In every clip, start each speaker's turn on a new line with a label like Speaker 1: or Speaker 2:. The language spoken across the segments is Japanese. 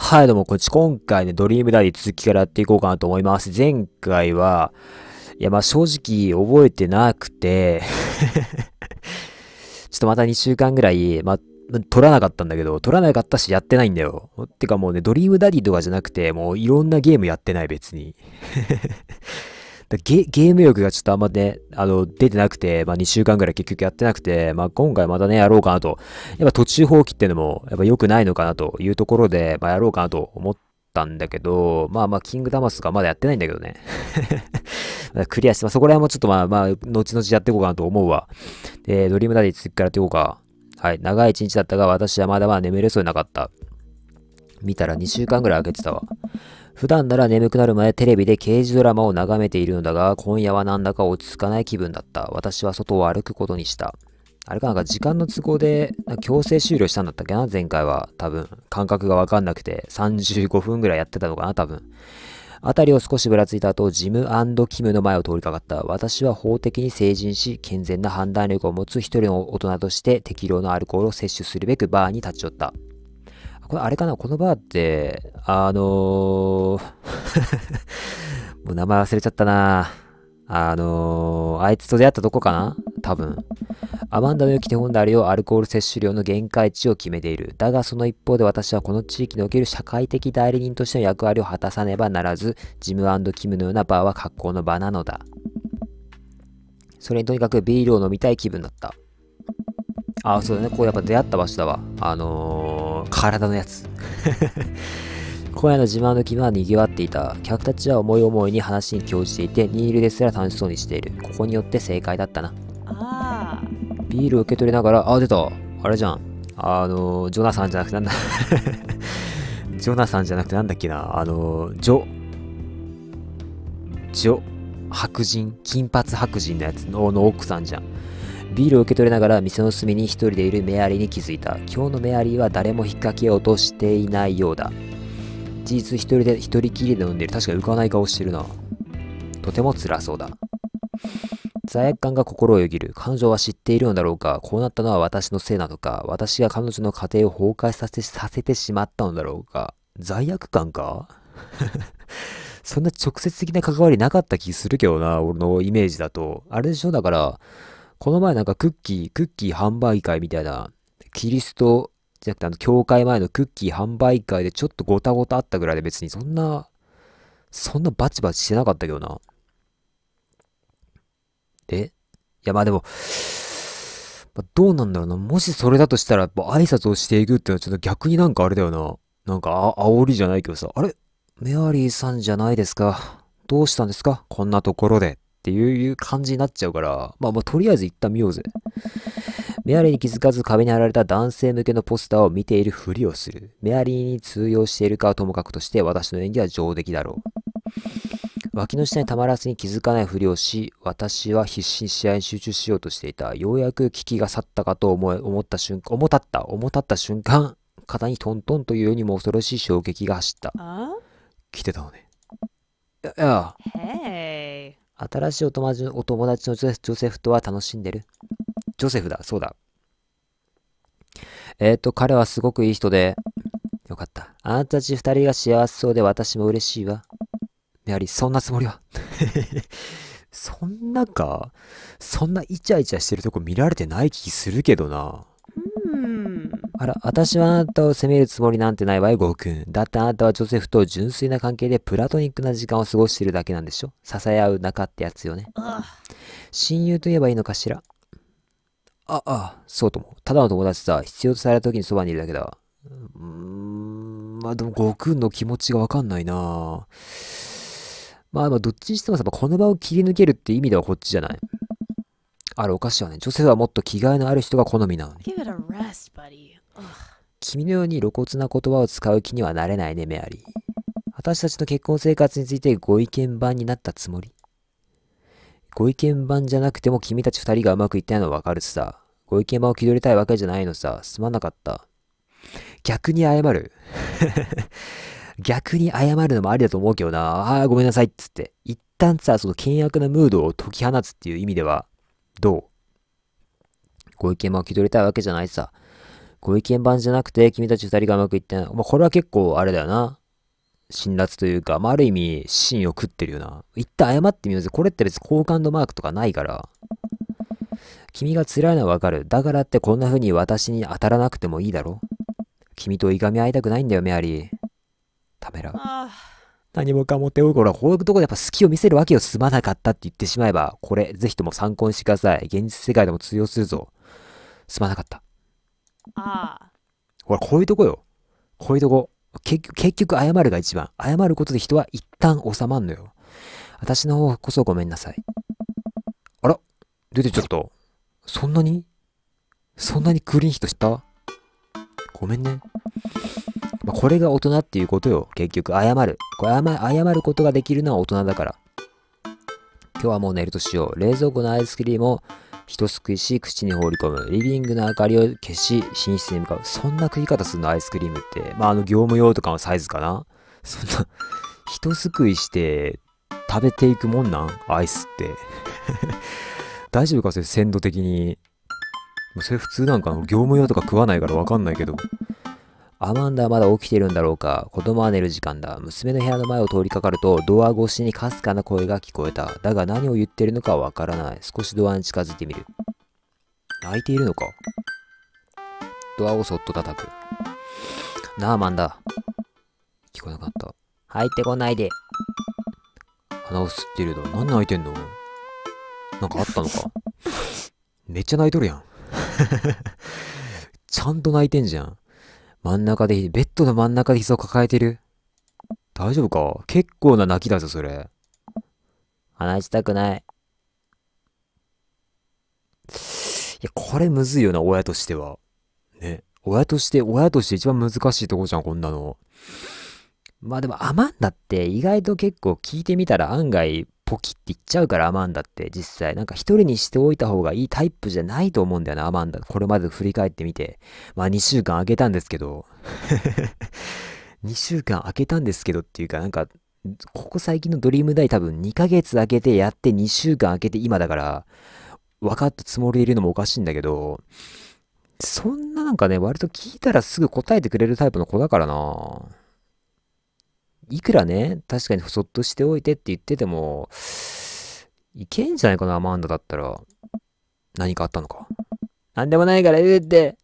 Speaker 1: はい、どうも、こっち。今回ね、ドリームダディ続きからやっていこうかなと思います。前回は、いや、まあ正直覚えてなくて ちょっとまた2週間ぐらい、まあ、撮らなかったんだけど、撮らなかったしやってないんだよ。てかもうね、ドリームダディとかじゃなくて、もういろんなゲームやってない、別にゲーム欲がちょっとあんまね、あの、出てなくて、まあ2週間ぐらい結局やってなくて、まあ今回またね、やろうかなと。やっぱ途中放棄っていうのも、やっぱ良くないのかなというところで、まあやろうかなと思ったんだけど、まあまあ、キングダマスがまだやってないんだけどね。クリアして、まあそこら辺もちょっとまあまあ、後々やっていこうかなと思うわ。で、ドリームダディ次からやっていこうか。はい。長い一日だったが、私はまだまだ眠れそうになかった。見たら2週間ぐらい空けてたわ。普段なら眠くなる前テレビで刑事ドラマを眺めているのだが、今夜はなんだか落ち着かない気分だった。私は外を歩くことにした。あれかなんか時間の都合で強制終了したんだったっけな前回は多分。感覚がわかんなくて35分ぐらいやってたのかな多分。辺りを少しぶらついた後、ジムキムの前を通りかかった。私は法的に成人し、健全な判断力を持つ一人の大人として適量のアルコールを摂取するべくバーに立ち寄った。これあれかなこのバーって、あのー もう名前忘れちゃったなあのー、あいつと出会ったとこかな多分。アマンダの良き手本であるようアルコール摂取量の限界値を決めている。だがその一方で私はこの地域における社会的代理人としての役割を果たさねばならず、ジムキムのようなバーは格好の場なのだ。それにとにかくビールを飲みたい気分だった。ああ、そうだね。こうやっぱ出会った場所だわ。あのー体のやつ。今夜の自慢の気は賑わっていた。客たちは思い思いに話に興じていて、ニールですら楽しそうにしている。ここによって正解だったな。ビールを受け取りながら、あ、出た。あれじゃん。あの、ジョナサンじゃなくてなんだ ジョナサンじゃなくてなんだっけな。あの、ジョ、ジョ、白人、金髪白人のやつのの奥さんじゃん。ビールを受け取りながら店の隅に一人でいるメアリーに気づいた。今日のメアリーは誰も引っ掛けようとしていないようだ。事実一人で一人きりで飲んでる。確か浮かない顔してるな。とても辛そうだ。罪悪感が心をよぎる。彼女は知っているのだろうかこうなったのは私のせいなのか私が彼女の家庭を崩壊させさせてしまったのだろうか罪悪感か そんな直接的な関わりなかった気するけどな、俺のイメージだと。あれでしょだから、この前なんかクッキー、クッキー販売会みたいな、キリストじゃなくてあの、教会前のクッキー販売会でちょっとごたごたあったぐらいで別にそんな、そんなバチバチしてなかったけどな。えいやまあでも、まあ、どうなんだろうな。もしそれだとしたら、や挨拶をしていくっていうのはちょっと逆になんかあれだよな。なんかあ、煽りじゃないけどさ、あれメアリーさんじゃないですか。どうしたんですかこんなところで。ていう感じになっちゃうから、まあまあとりあえず一旦見ようぜ。メアリーに気づかず壁に貼られた男性向けのポスターを見ているふりをする。メアリーに通用しているかはともかくとして私の演技は上出来だろう。脇の下にたまらずに気づかないふりをし、私は必死に試合に集中しようとしていた。ようやく危機が去ったかと思い、思った瞬間、重たった、重たった瞬間、肩にトントンというよりも恐ろしい衝撃が走った。来てたのね。いや、いや。新しいお友達お友達のジョセフとは楽しんでるジョセフだ、そうだ。えっ、ー、と、彼はすごくいい人で、よかった。あなたたち二人が幸せそうで私も嬉しいわ。メアリー、そんなつもりは。そんなか、そんなイチャイチャしてるとこ見られてない気するけどな。あら、私はあなたを責めるつもりなんてないわよ、ゴーだってあなたはジョセフと純粋な関係でプラトニックな時間を過ごしているだけなんでしょ支え合う仲ってやつよね。親友と言えばいいのかしら。あ、あ、そうとも。ただの友達さ、必要とされた時にそばにいるだけだ。うーん、まあでもゴーの気持ちがわかんないなまあまあ、どっちにしてもさ、この場を切り抜けるって意味ではこっちじゃない。あれおかしいわね。女性はもっと着替えのある人が好みなのに。君のように露骨な言葉を使う気にはなれないね、メアリー。私たちの結婚生活についてご意見番になったつもりご意見番じゃなくても君たち二人がうまくいったのいのわかるさ。ご意見番を気取りたいわけじゃないのさ。すまなかった。逆に謝る 逆に謝るのもありだと思うけどな。ああ、ごめんなさいっつって。一旦さ、その険悪なムードを解き放つっていう意味では、どうご意見番を気取りたいわけじゃないさ。ご意見番じゃなくて、君たち二人がうまくいってない。まあ、これは結構あれだよな。辛辣というか、まあ、ある意味、芯を食ってるよな。一旦謝ってみようぜ。これって別に好感度マークとかないから。君が辛いのはわかる。だからってこんな風に私に当たらなくてもいいだろ君といがみ合いたくないんだよ、メアリー。ためらう。何もかも手を、ほら、こういうとこでやっぱ好きを見せるわけよ。すまなかったって言ってしまえば、これ、ぜひとも参考にしてください。現実世界でも通用するぞ。すまなかった。ああ。ほら、こういうとこよ。こういうとこ。結局、謝るが一番。謝ることで人は一旦収まんのよ。私の方こそごめんなさい。あら出てちゃった。そんなにそんなにクリーンヒットしたごめんね。まあ、これが大人っていうことよ。結局、謝る。これ謝謝ることができるのは大人だから。今日はもう寝るとしよう。冷蔵庫のアイスクリームを人すくいし、口に放り込む。リビングの明かりを消し、寝室に向かう。そんな食い方するの、アイスクリームって。まあ、あの、業務用とかのサイズかな。そんな、人すくいして、食べていくもんなんアイスって。大丈夫かそれ、鮮度的に。それ普通なんかな業務用とか食わないからわかんないけど。アマンダはまだ起きてるんだろうか。子供は寝る時間だ。娘の部屋の前を通りかかると、ドア越しにかすかな声が聞こえた。だが何を言ってるのかわからない。少しドアに近づいてみる。泣いているのかドアをそっと叩く。なあ、マンダ。聞こえなかった。入ってこないで。鼻を吸っているだ。何泣いてんのなんかあったのか めっちゃ泣いとるやん。ちゃんと泣いてんじゃん。真ん中で、ベッドの真ん中で膝を抱えてる。大丈夫か結構な泣きだぞ、それ。話したくない。いや、これむずいよな、親としては。ね。親として、親として一番難しいとこじゃん、こんなの。まあでも、アマンダって意外と結構聞いてみたら案外ポキって言っちゃうからアマンダって実際なんか一人にしておいた方がいいタイプじゃないと思うんだよなアマンダこれまで振り返ってみてまあ2週間空けたんですけど2 週間空けたんですけどっていうかなんかここ最近のドリームダイ多分2ヶ月空けてやって2週間空けて今だから分かったつもりでいるのもおかしいんだけどそんななんかね割と聞いたらすぐ答えてくれるタイプの子だからないくらね、確かにそっとしておいてって言ってても、いけんじゃないかな、アマンダだったら。何かあったのか。なんでもないから言うって。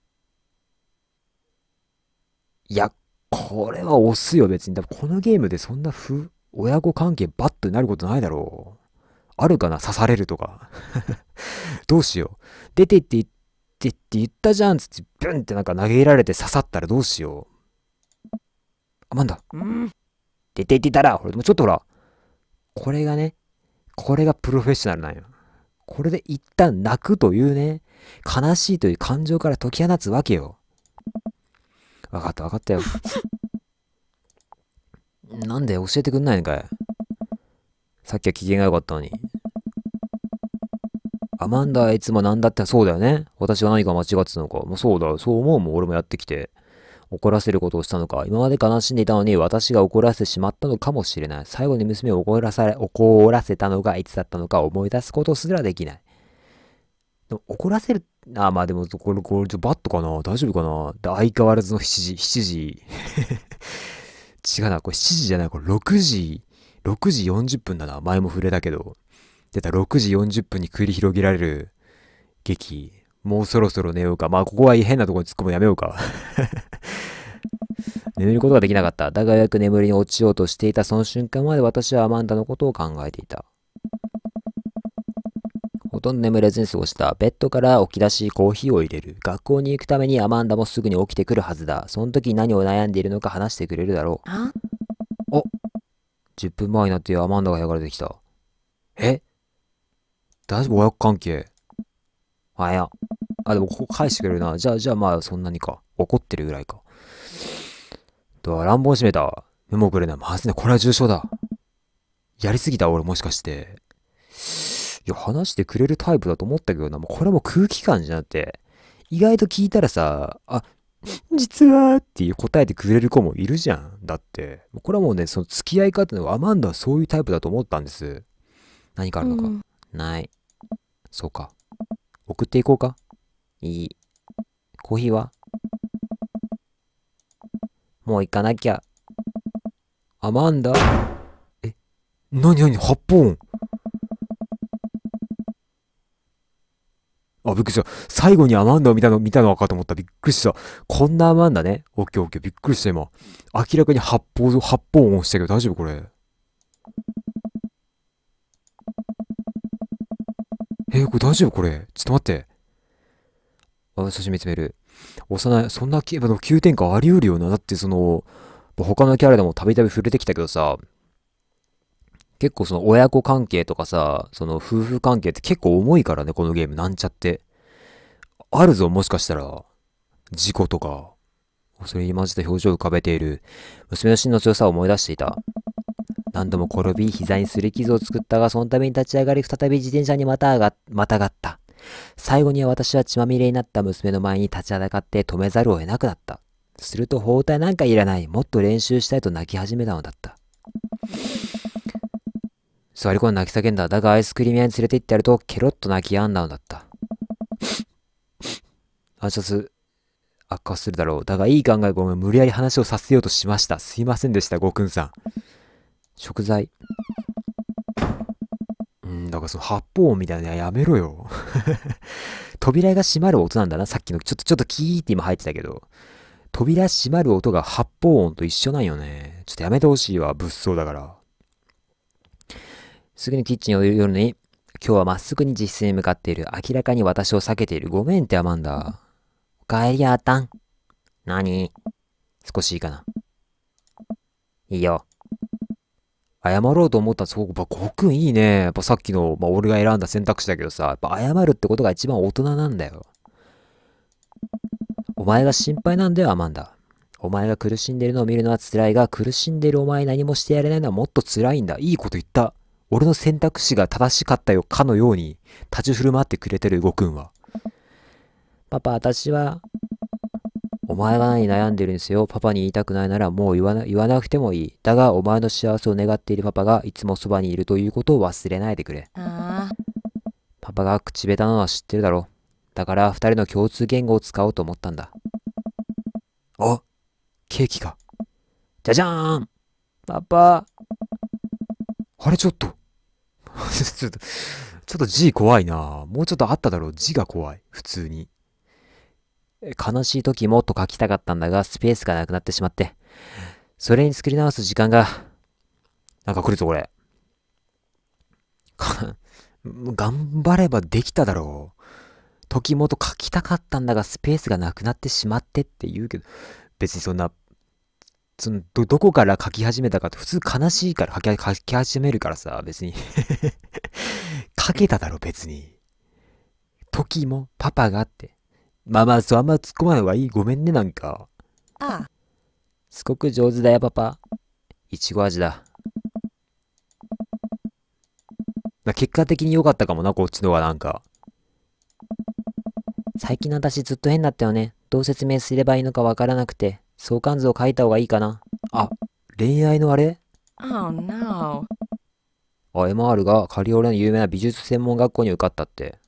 Speaker 1: いや、これは押すよ、別に。多分このゲームでそんなふ、親子関係バッとになることないだろう。あるかな刺されるとか どうしよう。出てって言ってって言ったじゃんつって、ブンってなんか投げられて刺さったらどうしよう。アマんだ。うん出て行ってたら、ほら、もちょっとほら、これがね、これがプロフェッショナルなんよ。これで一旦泣くというね、悲しいという感情から解き放つわけよ。わかったわかったよ。なんで教えてくんないのかいさっきは機嫌が良かったのに。アマンダはいつも何だってそうだよね。私は何か間違ってたのか。もうそうだ、そう思うもん、俺もやってきて。怒らせることをしたのか。今まで悲しんでいたのに私が怒らせてしまったのかもしれない。最後に娘を怒らされ、怒らせたのがいつだったのか思い出すことすらできない。でも怒らせる、あ、まあでも、これ、これ、バットかな大丈夫かなで相変わらずの7時、7時。違うな、これ7時じゃない、これ6時、6時40分だな。前も触れたけど。出た6時40分に繰り広げられる劇。もうそろそろ寝ようか。まあ、ここは変なとこに突っ込むやめようか。眠 ることができなかった。だがよく眠りに落ちようとしていたその瞬間まで私はアマンダのことを考えていた。ほとんど眠れずに過ごした。ベッドから起き出し、コーヒーを入れる。学校に行くためにアマンダもすぐに起きてくるはずだ。その時何を悩んでいるのか話してくれるだろう。お !10 分前になってアマンダが部かれてきた。え大丈夫親子関係。おはよう。あ、でもここ返してくれるな。じゃあ、じゃあまあそんなにか。怒ってるぐらいか。と、乱暴閉めた。メモくれない。まずね。これは重症だ。やりすぎた俺もしかして。いや、話してくれるタイプだと思ったけどな。もうこれも空気感じゃなくて。意外と聞いたらさ、あ、実はっていう答えてくれる子もいるじゃん。だって。これはもうね、その付き合い方のアマンダはそういうタイプだと思ったんです。何かあるのか。うん、ない。そうか。送っていこうかいい。コーヒーはもう行かなきゃ。アマンダえ、なになに発砲音あ、びっくりした。最後にアマンダを見たの、見たのかと思った。びっくりした。こんなアマンダね。オッケーオッケー。びっくりした、今。明らかに発砲、発砲音したけど大丈夫これ。えー、これ大丈夫これ。ちょっと待って。あ、写真見つめる。幼い、そんな、あの、急展開あり得るよな。だってその、他のキャラでもたびたび触れてきたけどさ、結構その親子関係とかさ、その夫婦関係って結構重いからね、このゲーム、なんちゃって。あるぞ、もしかしたら。事故とか。それに混じった表情を浮かべている。娘の真の強さを思い出していた。何度も転び、膝に擦り傷を作ったが、そのために立ち上がり、再び自転車にまたが、またがった。最後には私は血まみれになった娘の前に立ちはだかって止めざるを得なくなった。すると包帯なんかいらない。もっと練習したいと泣き始めたのだった。座り込んで泣き叫んだ。だがアイスクリーム屋に連れて行ってやると、ケロッと泣きやんだのだった。暗殺、悪化するだろう。だがいい考えごめん。無理やり話をさせようとしました。すいませんでした、ごくんさん。食材。うん、だからその発砲音みたいなやめろよ。扉が閉まる音なんだな、さっきの。ちょっと、ちょっとキーって今入ってたけど。扉閉まる音が発砲音と一緒なんよね。ちょっとやめてほしいわ、物騒だから。すぐにキッチンを夜に、今日はまっすぐに実室に向かっている。明らかに私を避けている。ごめんってアマンダ。おかえりあったん。何少しいいかな。いいよ。謝ろうと思ったらすごく、やっぱ、ごくんいいね。やっぱさっきの、まあ、俺が選んだ選択肢だけどさ、やっぱ謝るってことが一番大人なんだよ。お前が心配なんだよ、アマンダ。お前が苦しんでるのを見るのは辛いが、苦しんでるお前何もしてやれないのはもっと辛いんだ。いいこと言った。俺の選択肢が正しかったよ、かのように、立ち振る舞ってくれてる、ごくんは。パパ、私は、お前が何悩んでるんですよ。パパに言いたくないならもう言わな言わなくてもいい。だが、お前の幸せを願っているパパがいつもそばにいるということを忘れないでくれ。パパが口下手なのは知ってるだろ。だから、二人の共通言語を使おうと思ったんだ。あケーキか。じゃじゃーんパパあれちょっと ちょっと、ちょっと字怖いなもうちょっとあっただろう。字が怖い。普通に。悲しい時もっと書きたかったんだが、スペースがなくなってしまって、それに作り直す時間が、なんか来るぞ、これ。頑張ればできただろう。時もと書きたかったんだが、スペースがなくなってしまってって言うけど、別にそんな、そのど、どこから書き始めたかって、普通悲しいから書き書き始めるからさ、別に 書けただろ、別に。時も、パパがって。まあまあ、そう、あんま突っ込まない方がいい。ごめんね、なんか。ああ。すごく上手だよ、パパ。いちご味だ。結果的に良かったかもな、こっちのはなんか。最近の私ずっと変だったよね。どう説明すればいいのかわからなくて、相関図を書いた方がいいかな。あ、恋愛のあれ ?Oh no. あ、MR がカリオレの有名な美術専門学校に受かったって。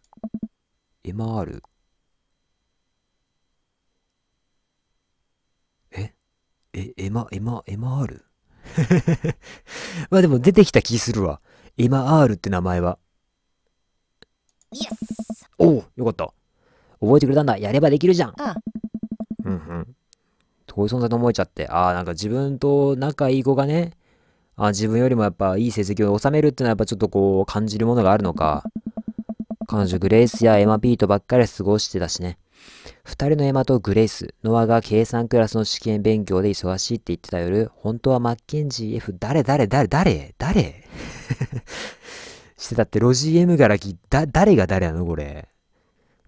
Speaker 1: MR? え、エマ、エマ、エマ R? まあでも出てきた気するわ。エマ R って名前は。Yes. おお、よかった。覚えてくれたんだ。やればできるじゃん。うんうん。遠い存在と思えちゃって。ああ、なんか自分と仲いい子がね、あ自分よりもやっぱいい成績を収めるってのはやっぱちょっとこう感じるものがあるのか。彼女グレースやエマピートばっかり過ごしてたしね。二人のエマとグレイス、ノアが計算クラスの試験勉強で忙しいって言ってた夜、本当はマッケンジー F 誰誰誰誰誰 してたってロジー M がらき、だ、誰が誰なのこれ。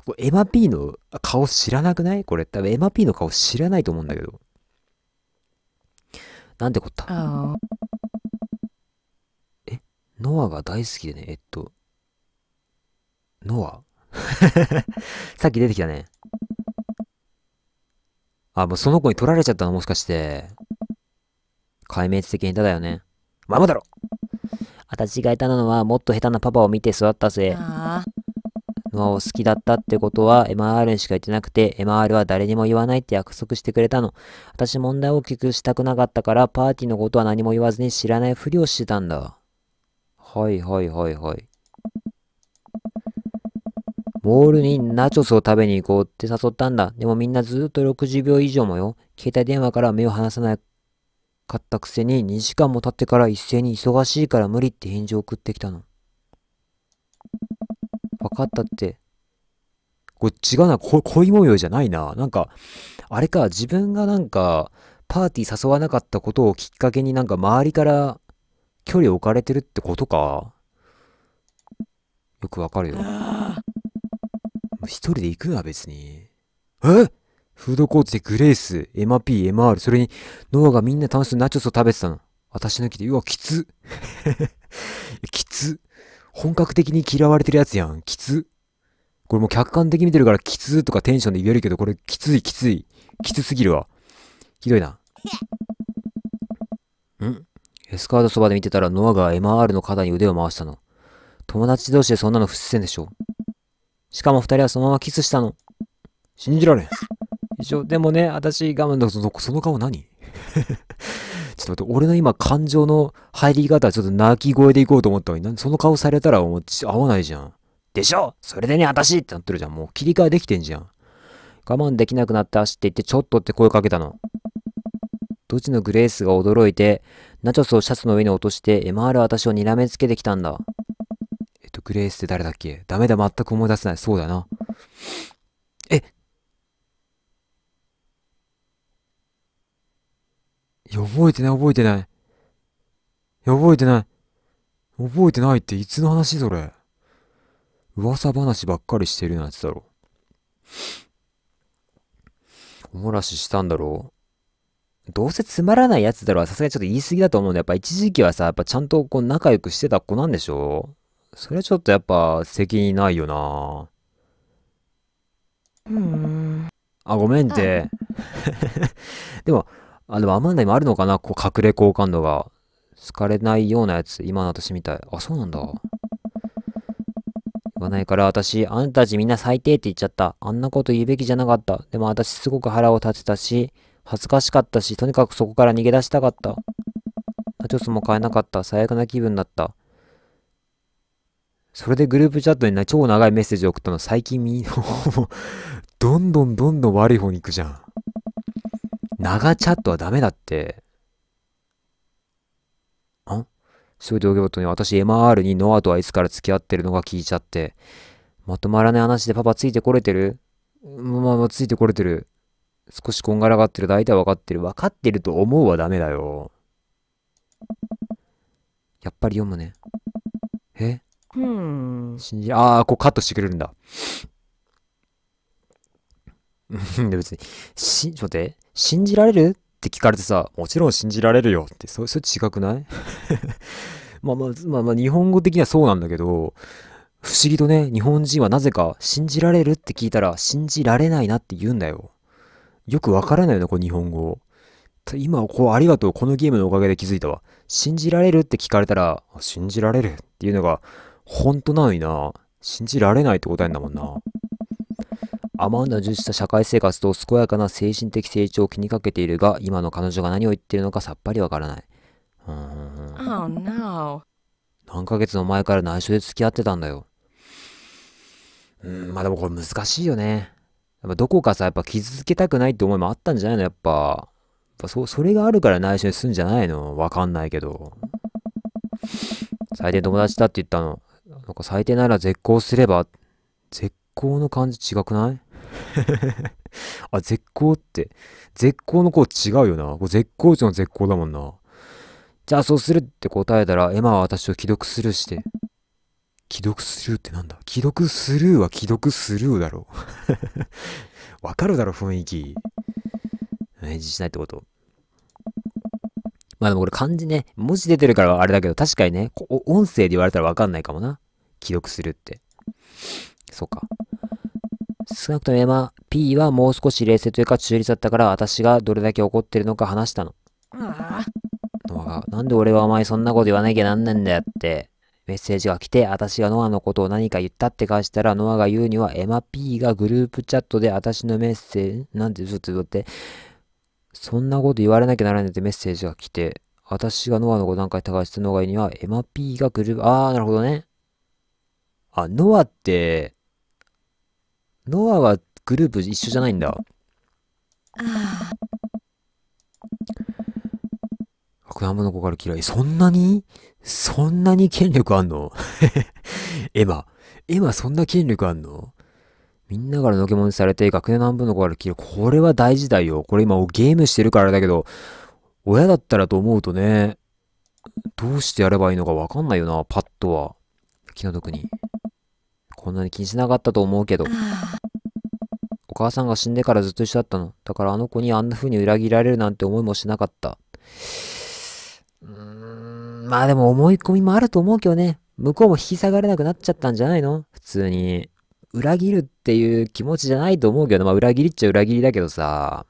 Speaker 1: これエマ P の顔知らなくないこれ多分エマ P の顔知らないと思うんだけど。なんてこった。えノアが大好きでね、えっと、ノア さっき出てきたね。あ、もうその子に取られちゃったのもしかして。壊滅的下手だよね。ママだろ私が下手なのはもっと下手なパパを見て育ったぜ。ノアを好きだったってことは MR にしか言ってなくて MR は誰にも言わないって約束してくれたの。私問題を大きくしたくなかったからパーティーのことは何も言わずに知らないふりをしてたんだ。はいはいはいはい。ボールにナチョスを食べに行こうって誘ったんだ。でもみんなずっと60秒以上もよ。携帯電話から目を離さなかったくせに2時間も経ってから一斉に忙しいから無理って返事を送ってきたの。分かったって。これ違うな。こ恋模様じゃないな。なんか、あれか、自分がなんか、パーティー誘わなかったことをきっかけになんか周りから距離置かれてるってことか。よくわかるよ。一人で行くは別に。えフードコートでグレース、m p MR、それに、ノアがみんな楽しそうナチョスを食べてたの。私抜きで、うわ、きつ。きつ。本格的に嫌われてるやつやん。きつ。これもう客観的に見てるからきつとかテンションで言えるけど、これきついきつい。きつすぎるわ。ひどいな。んエスカードそばで見てたらノアが MR の肩に腕を回したの。友達同士でそんなの不自然でしょ。しかも二人はそのままキスしたの。信じられん。一応、でもね、私我慢だその、その顔何 ちょっと待って、俺の今感情の入り方はちょっと泣き声でいこうと思ったのに、その顔されたらもう合わないじゃん。でしょそれでね、私ってなってるじゃん。もう切り替えできてんじゃん。我慢できなくなった足って言って、ちょっとって声かけたの。ドちのグレースが驚いて、ナチョスをシャツの上に落として、MR 私を睨めつけてきたんだ。と、グレースって誰だっけダメだ、全く思い出せない。そうだな。え覚えてない、覚えてない。覚えてない。覚えてないっていつの話それ。噂話ばっかりしてるなやつだろ。おもらししたんだろう。どうせつまらないやつだろはさすがにちょっと言い過ぎだと思うんで、やっぱ一時期はさ、やっぱちゃんとこう仲良くしてた子なんでしょそれはちょっとやっぱ責任ないよなうんあごめんって でもあでもアマンダにもあるのかなこう隠れ好感度が好かれないようなやつ今の私みたいあそうなんだ言わないから私あんたたちみんな最低って言っちゃったあんなこと言うべきじゃなかったでも私すごく腹を立てたし恥ずかしかったしとにかくそこから逃げ出したかったナチョスも買えなかった最悪な気分だったそれでグループチャットに超長いメッセージを送ったの最近み方も、どんどんどんどん悪い方に行くじゃん。長チャットはダメだって。んそれでおげぼとに私 MR にノアとはいつから付き合ってるのが聞いちゃって。まとまらない話でパパついてこれてるまあまあついてこれてる。少しこんがらがってる。大体わかってる。わかってると思うはダメだよ。やっぱり読むね。えうん信じああこうカットしてくれるんだ で別にしちょっと待って信じられるって聞かれてさもちろん信じられるよってそそれ違くない まあまあまあまあ日本語的にはそうなんだけど不思議とね日本人はなぜか信じられるって聞いたら信じられないなって言うんだよよくわからないよねこう日本語今こうありがとうこのゲームのおかげで気づいたわ信じられるって聞かれたら信じられるっていうのがほんとなのにな。信じられないって答えんだもんな。アマンダの充した社会生活と健やかな精神的成長を気にかけているが、今の彼女が何を言ってるのかさっぱりわからない。うーん。Oh, no. 何ヶ月の前から内緒で付き合ってたんだよ。うん、まあでもこれ難しいよね。やっぱどこかさ、やっぱ傷つけたくないって思いもあったんじゃないのやっぱ。やっぱそそれがあるから内緒にすんじゃないのわかんないけど。最低友達だって言ったの。なんか最低なら絶交すれば、絶好の感じ違くない あ、絶好って、絶好の子違うよな。これ絶好調の絶好だもんな。じゃあそうするって答えたら、エマは私を既読スルーして。既読スルーってなんだ既読スルーは既読スルーだろう。わかるだろ、雰囲気。返事しないってこと。まあでもこれ漢字ね、文字出てるからあれだけど、確かにね、音声で言われたらわかんないかもな。既読するって。そうか。少なくとも山 P はもう少し冷静というか中立だったから私がどれだけ怒ってるのか話したの。なんで俺はお前そんなこと言わなきゃなんねんだよってメッセージが来て私がノアのことを何か言ったって返したらノアが言うにはエマ P がグループチャットで私のメッセージなんてちょっと待ってそんなこと言われなきゃならないってメッセージが来て、私がノアの5段階高橋とノアがいには、エマ P がグループ、あー、なるほどね。あ、ノアって、ノアはグループ一緒じゃないんだ。あ悪魔の子から嫌い。そんなにそんなに権力あんの エマ。エマそんな権力あんのみんなからのけもんされて、学年何分の子から切る。これは大事だよ。これ今ゲームしてるからだけど、親だったらと思うとね、どうしてやればいいのかわかんないよな、パッとは。気の毒に。こんなに気にしなかったと思うけど。お母さんが死んでからずっと一緒だったの。だからあの子にあんな風に裏切られるなんて思いもしなかった。うーん、まあでも思い込みもあると思うけどね。向こうも引き下がれなくなっちゃったんじゃないの普通に。裏切るっていう気持ちじゃないと思うけど、まあ裏切りっちゃ裏切りだけどさ、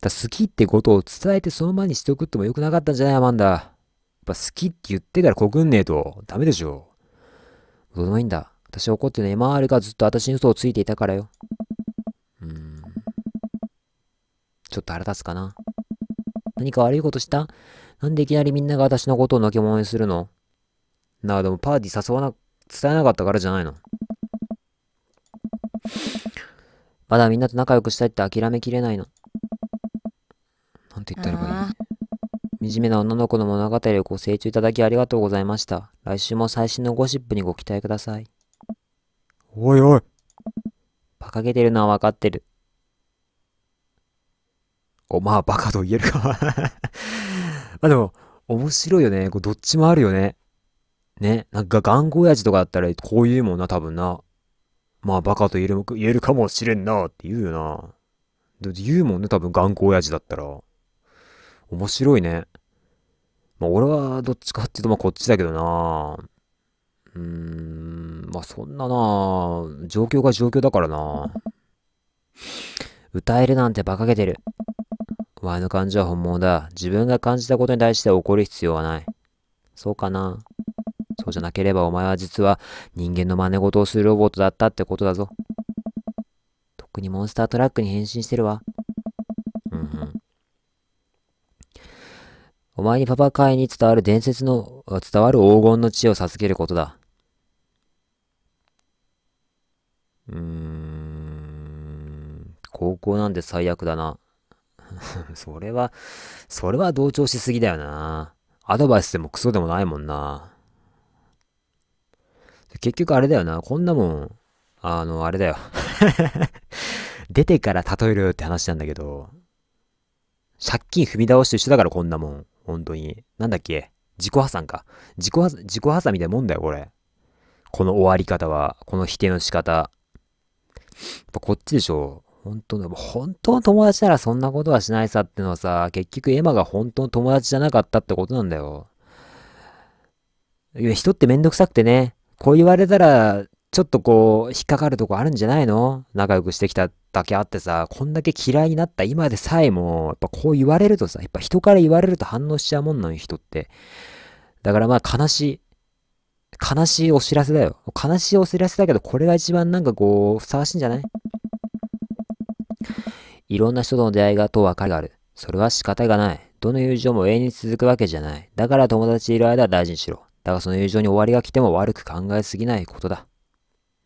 Speaker 1: だ好きってことを伝えてそのままにしておくってもよくなかったんじゃないアマンダ。やっぱ好きって言ってから告んねえとダメでしょ。どうでもいいんだ。私怒ってね、MR がずっと私に嘘をついていたからよ。うーん。ちょっと腹立つかな。何か悪いことしたなんでいきなりみんなが私のことをのけもにするのなあ、でもパーティー誘わなく、伝えなかったからじゃないの。まだみんなと仲良くしたいって諦めきれないの。なんて言ったらばいい惨めな女の子の物語をご清聴いただきありがとうございました。来週も最新のゴシップにご期待ください。おいおい。馬鹿げてるのは分かってる。お、まあ、バカと言えるか まあでも、面白いよね。こうどっちもあるよね。ね、なんか頑固親父とかだったらこう言うもんな、多分な。まあバカと言える言えるかもしれんなって言うよな。言うもんね、多分頑固親父だったら。面白いね。まあ俺はどっちかっていうとまあこっちだけどな。うーん、まあそんなな、状況が状況だからな。歌えるなんて馬鹿げてる。ワの感じは本物だ。自分が感じたことに対して怒る必要はない。そうかな。そうじゃなければお前は実は人間の真似事をするロボットだったってことだぞ。とっくにモンスタートラックに変身してるわ。うんうん。お前にパパ会に伝わる伝説の、伝わる黄金の地を授けることだ。うーん、高校なんで最悪だな。それは、それは同調しすぎだよな。アドバイスでもクソでもないもんな。結局あれだよな、こんなもん、あの、あれだよ。出てから例えるって話なんだけど、借金踏み倒して一緒だからこんなもん。本当に。なんだっけ自己破産か。自己破産、自己破産みたいなもんだよ、これ。この終わり方は、この否定の仕方。こっちでしょ。本当の、本当の友達ならそんなことはしないさってのはさ、結局エマが本当の友達じゃなかったってことなんだよ。いや、人ってめんどくさくてね、こう言われたら、ちょっとこう、引っかかるとこあるんじゃないの仲良くしてきただけあってさ、こんだけ嫌いになった今でさえも、やっぱこう言われるとさ、やっぱ人から言われると反応しちゃうもんなん人って。だからまあ悲しい。悲しいお知らせだよ。悲しいお知らせだけど、これが一番なんかこう、ふさわしいんじゃないいろんな人との出会いがと別れがある。それは仕方がない。どの友情も永遠に続くわけじゃない。だから友達いる間は大事にしろ。だがその友情に終わりが来ても悪く考えすぎないことだ。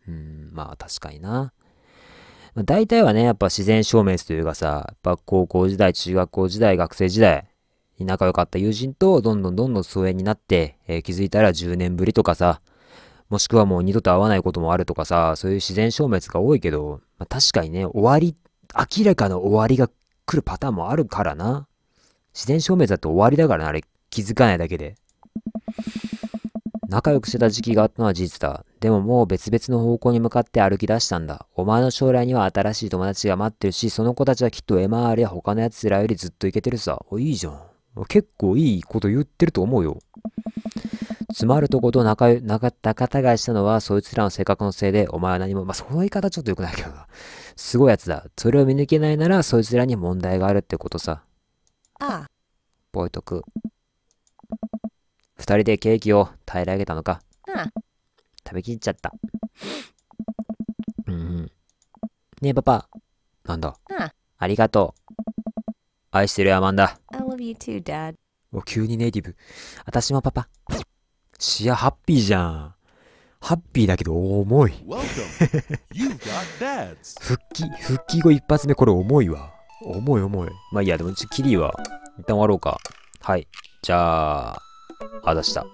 Speaker 1: うん、まあ確かにな。まあ、大体はね、やっぱ自然消滅というかさ、やっぱ高校時代、中学校時代、学生時代に仲良かった友人とどんどんどんどん疎遠になって、えー、気づいたら10年ぶりとかさ、もしくはもう二度と会わないこともあるとかさ、そういう自然消滅が多いけど、まあ、確かにね、終わり、明らかな終わりが来るパターンもあるからな。自然消滅だと終わりだからな、あれ気づかないだけで。仲良くしてた時期があったのは事実だ。でももう別々の方向に向かって歩き出したんだ。お前の将来には新しい友達が待ってるし、その子たちはきっと MR や他の奴らよりずっといけてるさ。お、いいじゃん。結構いいこと言ってると思うよ。つまるとこと仲仲た違いしたのは、そいつらの性格のせいで、お前は何も、まあ、その言い方ちょっと良くないけどな。すごいやつだ。それを見抜けないなら、そいつらに問題があるってことさ。ああ。覚えとく。二人でケーキを平らげたのか。うん。食べきっちゃった。うんうん。ねえ、パパ。なんだ。うん。ありがとう。愛してるアマンダ。I love you too, Dad. お、急にネイティブ。私もパパ。シアハッピーじゃん。ハッピーだけど重い。復帰復帰後一発目これ重いわ。重い重い。まあいいや、でもちょっとキリは一旦終わろうか。はい。じゃあ。あだした。